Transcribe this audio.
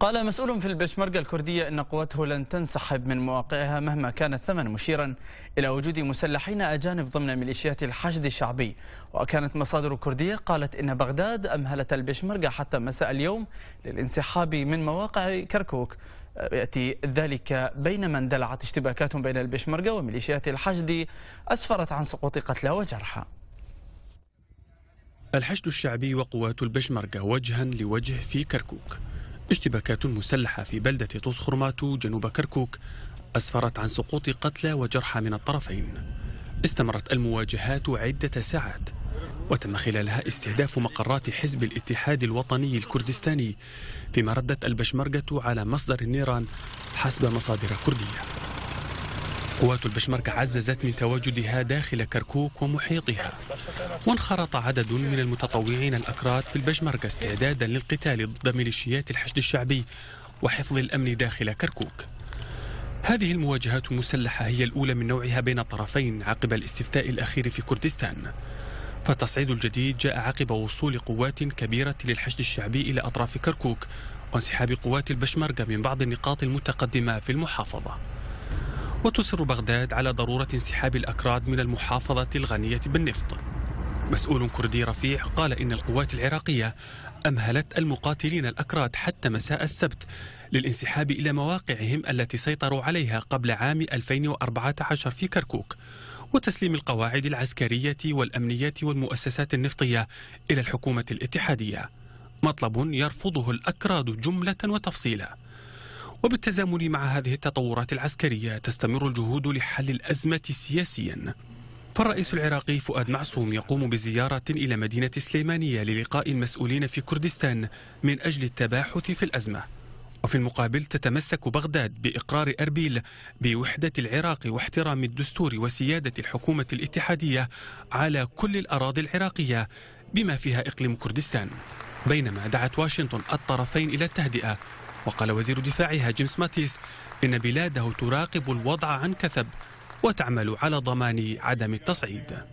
قال مسؤول في البشمركة الكردية أن قواته لن تنسحب من مواقعها مهما كان الثمن مشيرا إلى وجود مسلحين أجانب ضمن ميليشيات الحشد الشعبي وكانت مصادر كردية قالت أن بغداد أمهلت البشمركة حتى مساء اليوم للانسحاب من مواقع كركوك يأتي ذلك بينما اندلعت اشتباكات بين البشمركة وميليشيات الحشد أسفرت عن سقوط قتلى وجرحى الحشد الشعبي وقوات البشمركة وجها لوجه في كركوك اشتباكات مسلحة في بلدة طوسخرماتو جنوب كركوك أسفرت عن سقوط قتلى وجرحى من الطرفين استمرت المواجهات عدة ساعات وتم خلالها استهداف مقرات حزب الاتحاد الوطني الكردستاني فيما ردت البشمركة على مصدر النيران حسب مصادر كردية قوات البشمركة عززت من تواجدها داخل كركوك ومحيطها وانخرط عدد من المتطوعين الأكراد في البشمركة استعدادا للقتال ضد ميليشيات الحشد الشعبي وحفظ الأمن داخل كركوك هذه المواجهات المسلحة هي الأولى من نوعها بين الطرفين عقب الاستفتاء الأخير في كردستان فالتصعيد الجديد جاء عقب وصول قوات كبيرة للحشد الشعبي إلى أطراف كركوك وانسحاب قوات البشمركة من بعض النقاط المتقدمة في المحافظة وتصر بغداد على ضرورة انسحاب الأكراد من المحافظة الغنية بالنفط مسؤول كردي رفيع قال إن القوات العراقية أمهلت المقاتلين الأكراد حتى مساء السبت للانسحاب إلى مواقعهم التي سيطروا عليها قبل عام 2014 في كركوك وتسليم القواعد العسكرية والأمنية والمؤسسات النفطية إلى الحكومة الاتحادية مطلب يرفضه الأكراد جملة وتفصيلا وبالتزامن مع هذه التطورات العسكرية تستمر الجهود لحل الأزمة سياسيا فالرئيس العراقي فؤاد معصوم يقوم بزيارة إلى مدينة سليمانية للقاء المسؤولين في كردستان من أجل التباحث في الأزمة وفي المقابل تتمسك بغداد بإقرار أربيل بوحدة العراق واحترام الدستور وسيادة الحكومة الاتحادية على كل الأراضي العراقية بما فيها إقليم كردستان بينما دعت واشنطن الطرفين إلى التهدئة وقال وزير دفاعها جيمس ماتيس إن بلاده تراقب الوضع عن كثب وتعمل على ضمان عدم التصعيد